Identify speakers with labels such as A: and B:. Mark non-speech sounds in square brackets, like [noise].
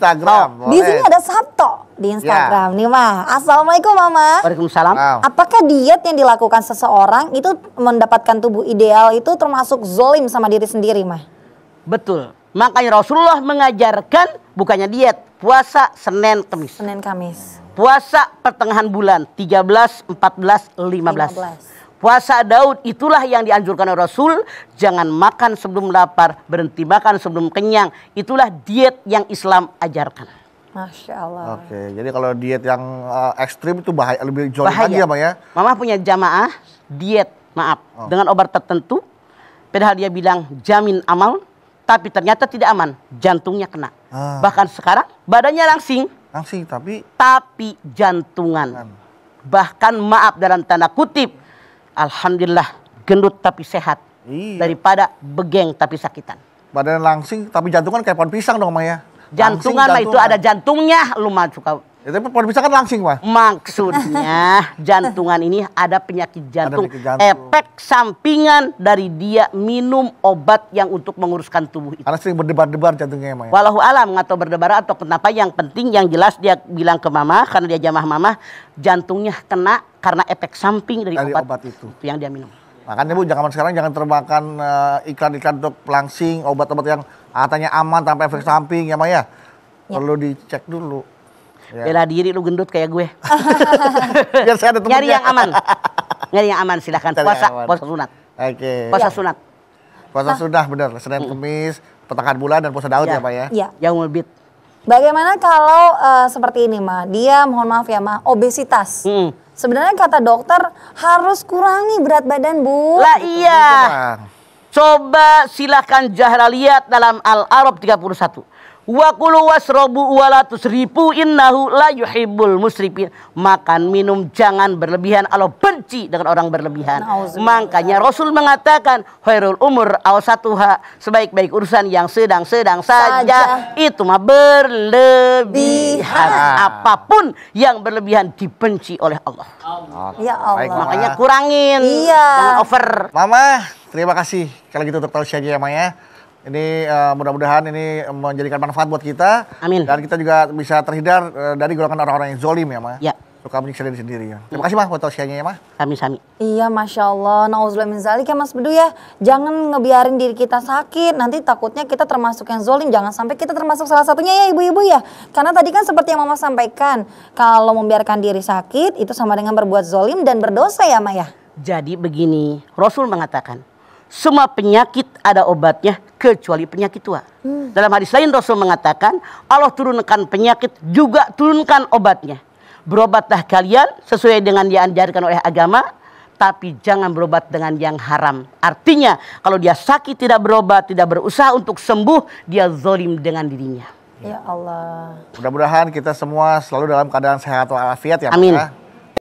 A: Instagram. Di di sini ada
B: Sabto di ya. Instagram ya. nih mah. Assalamualaikum mama.
A: Waalaikumsalam. Wow.
B: Apakah diet yang dilakukan seseorang itu mendapatkan tubuh ideal itu termasuk
A: zolim sama diri sendiri mah? Betul. Makanya Rasulullah mengajarkan bukannya diet, puasa Senin Kamis. Senin Kamis. Puasa pertengahan bulan 13, 14, 15. 15. Puasa Daud itulah yang dianjurkan oleh Rasul. Jangan makan sebelum lapar, berhenti makan sebelum kenyang. Itulah diet yang Islam ajarkan. Masya Allah.
C: Oke, jadi kalau diet yang uh, ekstrim itu bahaya, lebih jauh lagi ya, Bang ya?
A: Mama punya jamaah diet, maaf, oh. dengan obat tertentu. Padahal dia bilang jamin amal, tapi ternyata tidak aman, jantungnya kena. Ah. Bahkan sekarang badannya langsing. Langsing, tapi? Tapi jantungan. Bahkan maaf dalam tanda kutip, Alhamdulillah gendut tapi sehat iya. daripada begeng tapi sakitan. Badan langsing tapi jantungan kayak pohon pisang dong Maya. Jantungan, jantungan lah itu ada jantungnya lu mah suka Ya, tapi kalau bisa kan langsing, Pak. Maksudnya [laughs] jantungan ini ada penyakit jantung, ada penyakit jantung, efek sampingan dari dia minum obat yang untuk menguruskan tubuh itu. Karena sering berdebar-debar jantungnya emang ya. Walau alam atau berdebar atau kenapa yang penting yang jelas dia bilang ke mama karena dia jamah mama jantungnya kena karena efek samping dari, dari obat, obat itu. itu yang dia minum. Makanya Bu, jangan
C: sekarang jangan termakan eh, iklan-iklan uh, untuk pelangsing, obat-obat yang katanya aman tanpa efek samping ya, Maya.
A: Ya. Perlu dicek dulu yeah. bela diri lu gendut kayak gue. [laughs] Biar saya ada Nyari yang aman. Nyari yang aman silahkan. Puasa, aman. puasa sunat.
C: Oke. Okay. Puasa ya. sunat. Puasa ah. sunat sudah benar, Senin, hmm. Kamis, petakan bulan dan puasa Daud ya, ya Pak ya? Iya. Yang lebih.
B: Bagaimana kalau uh, seperti ini Ma, dia mohon maaf ya Ma, obesitas. Hmm. Sebenarnya kata
A: dokter harus kurangi
B: berat badan
A: Bu. Lah iya. Coba silahkan Jahra lihat dalam Al-Arab 31. Wa kulu wasrobu walatus ribu innahu la yuhibbul musrifin. Makan, minum, jangan berlebihan. Allah ben benci dengan orang berlebihan. Makanya Rasul mengatakan khairul umur awsatuha, sebaik-baik urusan yang sedang-sedang saja. Itu mah berlebihan. Bihan. Apapun yang berlebihan dibenci oleh Allah.
C: Allah. Ya Allah. Baik, Makanya
A: kurangin. Iya. Jangan over. Mama,
C: terima kasih kalau gitu untuk tausiahnya ya Maya. Ini uh, mudah-mudahan ini menjadikan manfaat buat kita. Amin. Dan kita juga bisa terhindar uh, dari golongan orang-orang yang zolim ya, Ma. Ya suka musik sendiri-sendiri ya. Terima kasih mah buat tausiahnya ya mah. Kami sami
B: Iya masya Allah, nauzubillah min zalik ya mas Bedu ya. Jangan ngebiarin diri kita sakit, nanti takutnya kita termasuk yang zolim. Jangan sampai kita termasuk salah satunya ya ibu-ibu ya. Karena tadi kan seperti yang mama sampaikan, kalau membiarkan diri sakit itu sama dengan berbuat
A: zolim dan berdosa ya mah ya. Jadi begini, Rasul mengatakan, semua penyakit ada obatnya kecuali penyakit tua. Hmm. Dalam hadis lain Rasul mengatakan, Allah turunkan penyakit juga turunkan obatnya berobatlah kalian sesuai dengan yang diajarkan oleh agama tapi jangan berobat dengan yang haram. Artinya, kalau dia sakit tidak berobat, tidak berusaha untuk sembuh, dia zolim dengan dirinya.
B: Ya Allah.
C: Mudah-mudahan kita semua selalu dalam keadaan sehat walafiat ya. Amin. Ya.